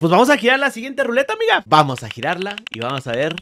Pues vamos a girar la siguiente ruleta, amiga. Vamos a girarla y vamos a ver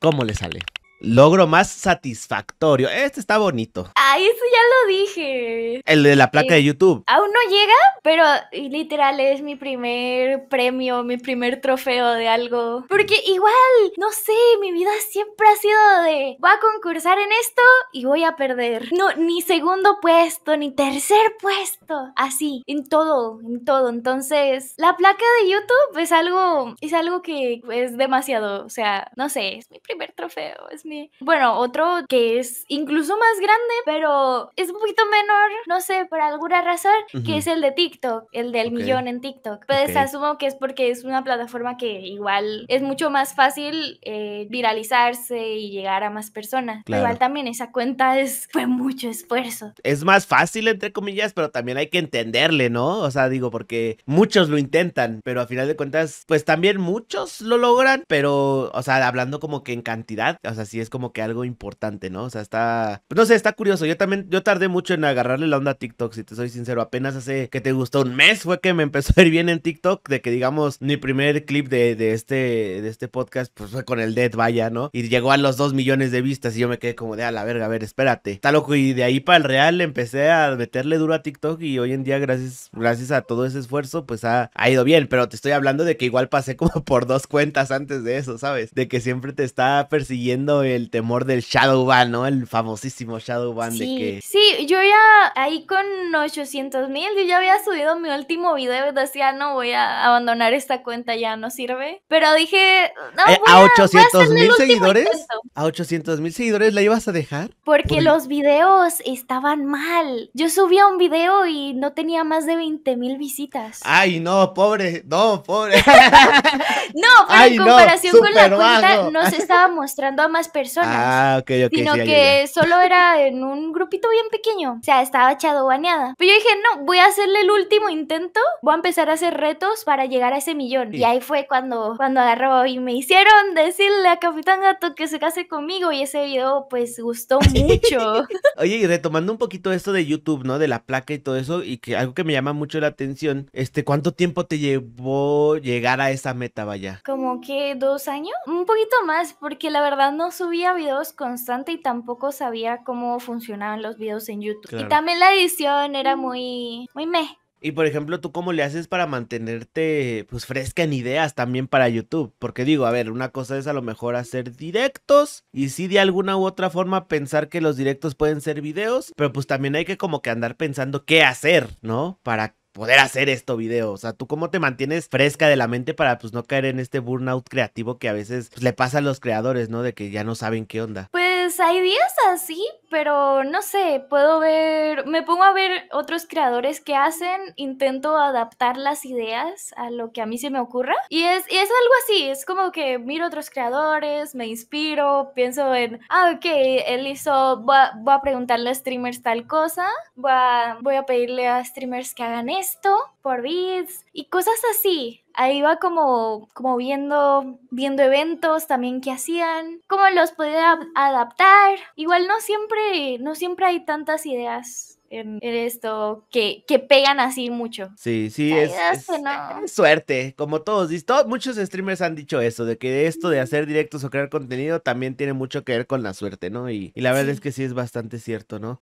cómo le sale. Logro más satisfactorio. Este está bonito. Ay, eso ya lo dije. El de la placa eh, de YouTube. Aún no llega, pero literal es mi primer premio, mi primer trofeo de algo. Porque igual, no sé, mi vida siempre ha sido de voy a concursar en esto y voy a perder. No, ni segundo puesto, ni tercer puesto. Así, en todo, en todo. Entonces, la placa de YouTube es algo, es algo que es demasiado. O sea, no sé, es mi primer trofeo, es mi bueno, otro que es incluso más grande, pero es un poquito menor, no sé, por alguna razón, que es el de TikTok, el del millón en TikTok. Pues asumo que es porque es una plataforma que igual es mucho más fácil eh, viralizarse y llegar a más personas. Igual también esa cuenta es, fue mucho esfuerzo. Es más fácil, entre comillas, pero también hay que entenderle, ¿no? O sea, digo, porque muchos lo intentan, pero a final de cuentas, pues también muchos lo logran, pero, o sea, hablando como que en cantidad, o sea, sí y es como que algo importante, ¿no? O sea, está, no sé, está curioso. Yo también, yo tardé mucho en agarrarle la onda a TikTok, si te soy sincero. Apenas hace que te gustó un mes fue que me empezó a ir bien en TikTok, de que digamos, mi primer clip de, este, de este podcast, pues fue con el Dead, vaya, ¿no? Y llegó a los dos millones de vistas y yo me quedé como de a la verga, a ver, espérate. Está loco y de ahí para el real empecé a meterle duro a TikTok y hoy en día gracias, gracias a todo ese esfuerzo pues ha, ha ido bien, pero te estoy hablando de que igual pasé como por dos cuentas antes de eso, ¿sabes? De que siempre te está persiguiendo el temor del Shadowban, ¿no? El famosísimo Shadowban sí, de que... Sí, yo ya ahí con 800 mil, yo ya había subido mi último video y decía, no, voy a abandonar esta cuenta, ya no sirve. Pero dije, no, eh, a, 800 mil seguidores? a 800 mil seguidores, ¿la ibas a dejar? Porque los videos estaban mal. Yo subía un video y no tenía más de 20 mil visitas. Ay, no, pobre, no, pobre. no, pero en comparación con la cuenta no se estaba mostrando a más personas. Ah, ok, ok. Sino que solo era en un grupito bien pequeño. O sea, estaba echado bañada Pero pues yo dije, no, voy a hacerle el último intento. Voy a empezar a hacer retos para llegar a ese millón. Y ahí fue cuando, cuando agarró y me hicieron decirle a Capitán Gato que se case conmigo y ese video pues gustó mucho. Oye, y retomando un poquito esto de YouTube, ¿no? De la placa y todo eso, y que algo que me llama mucho la atención, este, ¿cuánto tiempo te llevó llegar a esa meta, vaya? Como que dos años, un poquito más, porque la verdad no subía videos constante y tampoco sabía cómo funcionaban los videos en YouTube. Y también la edición era muy, muy meh. Y por ejemplo, ¿tú cómo le haces para mantenerte pues fresca en ideas también para YouTube? Porque digo, a ver, una cosa es a lo mejor hacer directos y sí de alguna u otra forma pensar que los directos pueden ser videos, pero pues también hay que como que andar pensando qué hacer, ¿no? Para poder hacer esto video. O sea, ¿tú cómo te mantienes fresca de la mente para pues no caer en este burnout creativo que a veces pues, le pasa a los creadores, ¿no? De que ya no saben qué onda. Pues hay días así, pero no sé, puedo ver, me pongo a ver otros creadores que hacen, intento adaptar las ideas a lo que a mí se me ocurra. Y es, y es algo así, es como que miro otros creadores, me inspiro, pienso en, ah, ok, él hizo, voy a, a preguntarle a streamers tal cosa, voy a, voy a pedirle a streamers que hagan esto por bits y cosas así ahí va como, como viendo, viendo eventos también que hacían, cómo los podía adaptar. Igual no siempre no siempre hay tantas ideas en, esto que, pegan así mucho. Sí, sí, es, suerte, como todos, todos, muchos streamers han dicho eso, de que esto de hacer directos o crear contenido también tiene mucho que ver con la suerte, ¿no? Y, la verdad es que sí es bastante cierto, ¿no?